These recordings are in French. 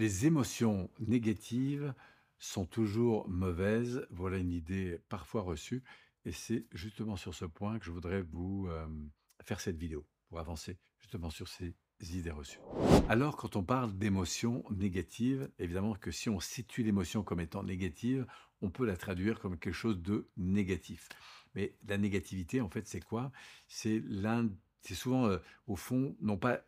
Les émotions négatives sont toujours mauvaises, voilà une idée parfois reçue, et c'est justement sur ce point que je voudrais vous euh, faire cette vidéo, pour avancer justement sur ces idées reçues. Alors quand on parle d'émotions négatives, évidemment que si on situe l'émotion comme étant négative, on peut la traduire comme quelque chose de négatif. Mais la négativité, en fait, c'est quoi C'est souvent, euh, au fond, non pas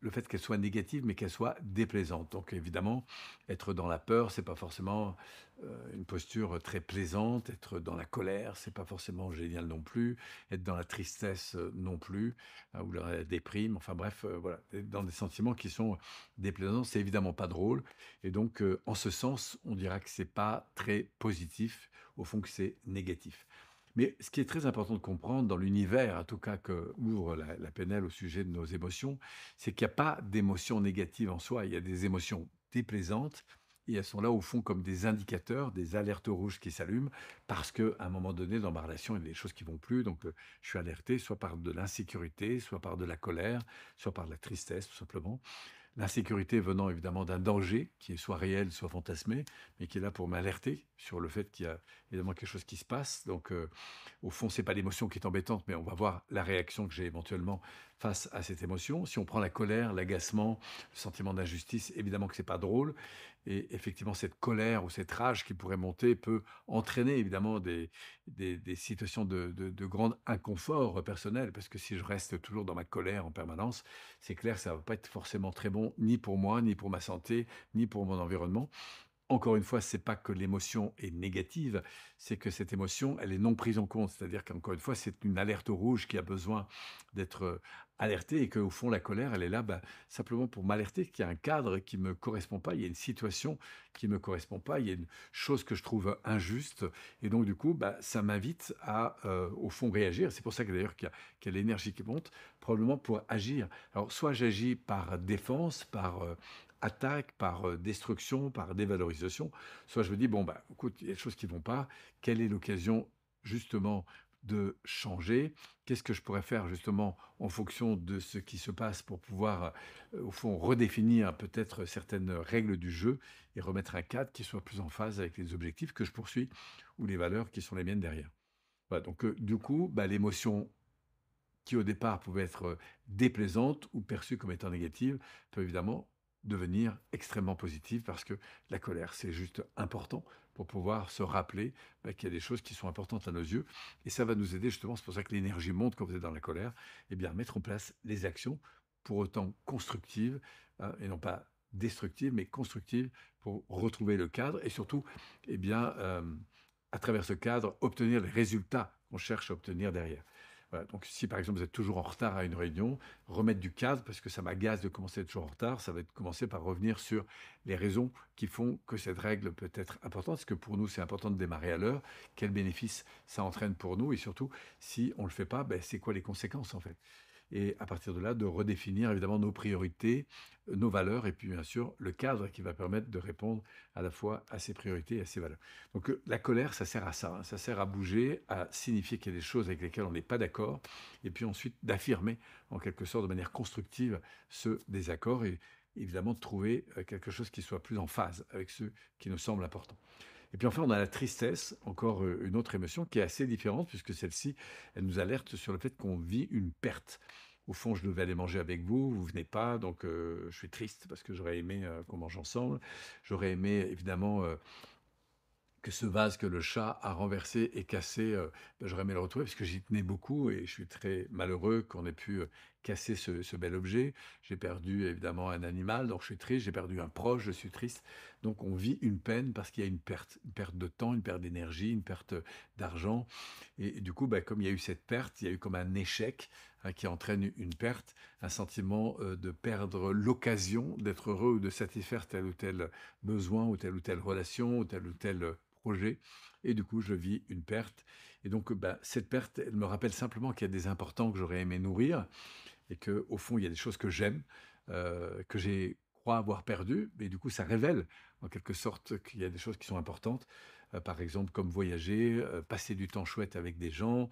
le fait qu'elle soit négative, mais qu'elle soit déplaisante. Donc évidemment, être dans la peur, c'est pas forcément euh, une posture très plaisante. Être dans la colère, c'est pas forcément génial non plus. Être dans la tristesse euh, non plus, hein, ou la déprime. Enfin bref, euh, dans des sentiments qui sont déplaisants, c'est évidemment pas drôle. Et donc, en ce sens, on dira que c'est pas très positif. Au fond, que c'est négatif. Mais ce qui est très important de comprendre dans l'univers, en tout cas, que ouvre la, la PNL au sujet de nos émotions, c'est qu'il n'y a pas d'émotions négatives en soi. Il y a des émotions déplaisantes et elles sont là au fond comme des indicateurs, des alertes rouges qui s'allument parce qu'à un moment donné dans ma relation il y a des choses qui vont plus, donc euh, je suis alerté soit par de l'insécurité, soit par de la colère, soit par de la tristesse tout simplement. L'insécurité venant évidemment d'un danger qui est soit réel, soit fantasmé, mais qui est là pour m'alerter sur le fait qu'il y a évidemment quelque chose qui se passe. Donc, euh, au fond, c'est pas l'émotion qui est embêtante, mais on va voir la réaction que j'ai éventuellement face à cette émotion. Si on prend la colère, l'agacement, le sentiment d'injustice, évidemment que c'est pas drôle. Et effectivement, cette colère ou cette rage qui pourrait monter peut entraîner évidemment des, situations de, de, grand inconfort personnel, parce que si je reste toujours dans ma colère en permanence, c'est clair, ça ne va pas être forcément très bon, ni pour moi, ni pour ma santé, ni pour mon environnement encore une fois, c'est pas que l'émotion est négative, c'est que cette émotion, elle est non prise en compte. C'est-à-dire qu'encore une fois, c'est une alerte rouge qui a besoin d'être euh, alertée et qu'au fond, la colère, elle est là bah, simplement pour m'alerter qu'il y a un cadre qui me correspond pas, il y a une situation qui me correspond pas, il y a une chose que je trouve injuste. Et donc, du coup, bah, ça m'invite à, euh, au fond, réagir. C'est pour ça que d'ailleurs qu'il y, a, l'énergie qui monte, probablement pour agir. Alors, soit j'agis par défense, par euh, attaque, par euh, destruction, par dévalorisation. Soit je me dis, bon, bah, écoute, il y a des choses qui ne vont pas. Quelle est l'occasion, justement, de changer Qu'est-ce que je pourrais faire justement en fonction de ce qui se passe pour pouvoir, euh, au fond, redéfinir peut-être certaines règles du jeu et remettre un cadre qui soit plus en phase avec les objectifs que je poursuis ou les valeurs qui sont les miennes derrière. Voilà, donc euh, du coup, bah, l'émotion qui au départ pouvait être déplaisante ou perçue comme étant négative peut évidemment devenir extrêmement positive parce que la colère, c'est juste important pour pouvoir se rappeler bah, qu'il y a des choses qui sont importantes à nos yeux. Et ça va nous aider justement, c'est pour ça que l'énergie monte quand vous êtes dans la colère, et eh bien mettre en place les actions pour autant constructives hein, et non pas destructives, mais constructives pour retrouver le cadre et surtout, et eh bien, euh, à travers ce cadre, obtenir les résultats qu'on cherche à obtenir derrière. Euh, donc si par exemple vous êtes toujours en retard à une réunion, remettre du cadre, parce que ça m'agace de commencer toujours en retard, ça va être commencer par revenir sur les raisons qui font que cette règle peut être importante, parce que pour nous c'est important de démarrer à l'heure, quels bénéfices ça entraîne pour nous, et surtout si on ne le fait pas, ben, c'est quoi les conséquences en fait et à partir de là, de redéfinir évidemment nos priorités, nos valeurs, et puis bien sûr le cadre qui va permettre de répondre à la fois à ces priorités et à ces valeurs. Donc euh, la colère, ça sert à ça, hein. ça sert à bouger, à signifier qu'il y a des choses avec lesquelles on n'est pas d'accord, et puis ensuite d'affirmer en quelque sorte de manière constructive ce désaccord, et évidemment de trouver euh, quelque chose qui soit plus en phase avec ce qui nous semble important. Et puis enfin, on a la tristesse, encore euh, une autre émotion qui est assez différente, puisque celle-ci, elle nous alerte sur le fait qu'on vit une perte. Au fond, je devais aller manger avec vous, vous venez pas, donc euh, je suis triste parce que j'aurais aimé euh, qu'on mange ensemble. J'aurais aimé, évidemment, que ce vase que le chat a renversé et cassé, ben, j'aurais aimé le retrouver parce que j'y tenais beaucoup et je suis très malheureux qu'on ait pu casser ce, ce bel objet. J'ai perdu évidemment un animal, donc je suis triste. J'ai perdu un proche, je suis triste. Donc on vit une peine parce qu'il y a une perte, une perte de temps, une perte d'énergie, une perte d'argent. Et, du coup, ben, comme il y a eu cette perte, il y a eu comme un échec hein, qui entraîne une perte, un sentiment euh, de perdre l'occasion d'être heureux ou de satisfaire tel ou tel besoin ou telle ou telle relation ou tel ou tel euh, projet et du coup je vis une perte. Et donc bah, cette perte, elle me rappelle simplement qu'il y a des importants que j'aurais aimé nourrir et que au fond, il y a des choses que j'aime, euh, que j'ai crois avoir perdu, mais du coup, ça révèle en quelque sorte qu'il y a des choses qui sont importantes, euh, par exemple comme voyager, euh, passer du temps chouette avec des gens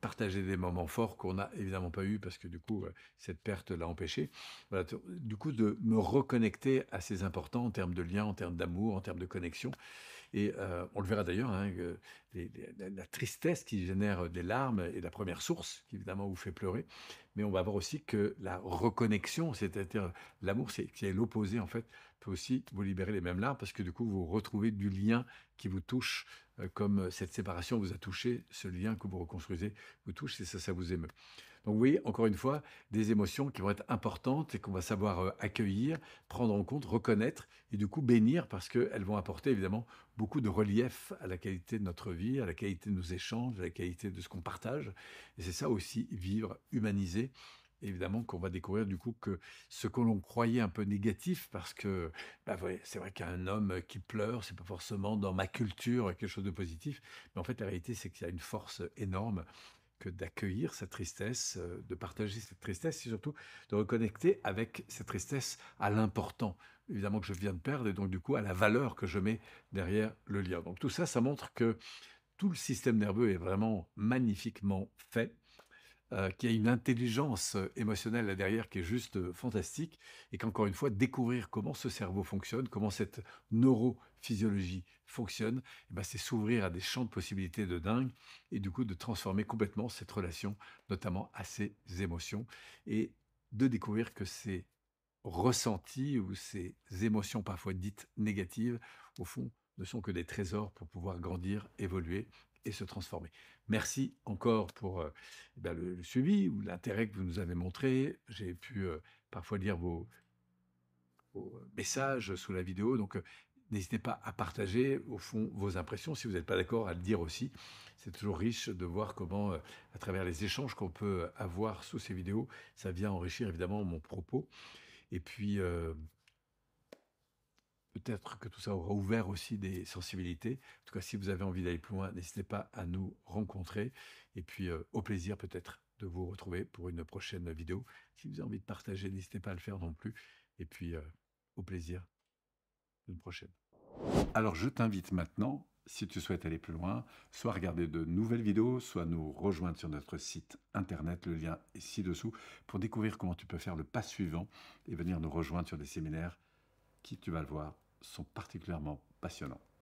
partager des moments forts qu'on n'a évidemment pas eu parce que du coup, cette perte l'a empêché. du coup, de me reconnecter à ces importants en termes de liens, en termes d'amour, en termes de connexion. Et euh, on le verra d'ailleurs, hein, la tristesse qui génère euh, des larmes est la première source qui évidemment vous fait pleurer. Mais on va voir aussi que la reconnexion, c'est-à-dire l'amour, c'est, qui est l'opposé en fait, peut aussi vous libérer les mêmes larmes parce que du coup vous retrouvez du lien qui vous touche, euh, comme cette séparation vous a touché, ce lien que vous reconstruisez vous touche et ça, ça vous émeut. Donc vous encore une fois, des émotions qui vont être importantes et qu'on va savoir euh, accueillir, prendre en compte, reconnaître et du coup bénir parce qu'elles vont apporter évidemment beaucoup de relief à la qualité de notre vie, à la qualité de nos échanges, à la qualité de ce qu'on partage. Et c'est ça aussi, vivre humanisé évidemment qu'on va découvrir du coup que ce que l'on croyait un peu négatif, parce que bah, c'est vrai qu'un homme qui pleure, c'est pas forcément dans ma culture quelque chose de positif, mais en fait la réalité c'est qu'il y a une force énorme d'accueillir cette tristesse, euh, de partager cette tristesse et surtout de reconnecter avec cette tristesse à l'important, évidemment, que je viens de perdre et donc du coup à la valeur que je mets derrière le lien. Donc tout ça, ça montre que tout le système nerveux est vraiment magnifiquement fait qu'il euh, qui a une intelligence euh, émotionnelle là derrière qui est juste euh, fantastique, et qu'encore une fois, découvrir comment ce cerveau fonctionne, comment cette neurophysiologie fonctionne, eh ben, c'est s'ouvrir à des champs de possibilités de dingue, et du coup de transformer complètement cette relation, notamment à ses émotions, et de découvrir que ces ressentis ou ces émotions parfois dites négatives, au fond, ne sont que des trésors pour pouvoir grandir, évoluer et se transformer. Merci encore pour euh, eh ben, le, suivi ou l'intérêt que vous nous avez montré. J'ai pu euh, parfois lire vos, messages sous la vidéo, donc euh, n'hésitez pas à partager au fond vos impressions. Si vous n'êtes pas d'accord, à le dire aussi. C'est toujours riche de voir comment, à travers les échanges qu'on peut avoir sous ces vidéos, ça vient enrichir évidemment mon propos. Et puis peut-être que tout ça aura ouvert aussi des sensibilités. En tout cas, si vous avez envie d'aller plus loin, n'hésitez pas à nous rencontrer. Et puis, euh, au plaisir peut-être de vous retrouver pour une prochaine vidéo. Si vous avez envie de partager, n'hésitez pas à le faire non plus. Et puis, euh, au plaisir d'une prochaine. Alors, je t'invite maintenant, si tu souhaites aller plus loin, soit regarder de nouvelles vidéos, soit nous rejoindre sur notre site internet, le lien est ci-dessous, pour découvrir comment tu peux faire le pas suivant et venir nous rejoindre sur des séminaires qui, tu vas le voir, sont particulièrement passionnants.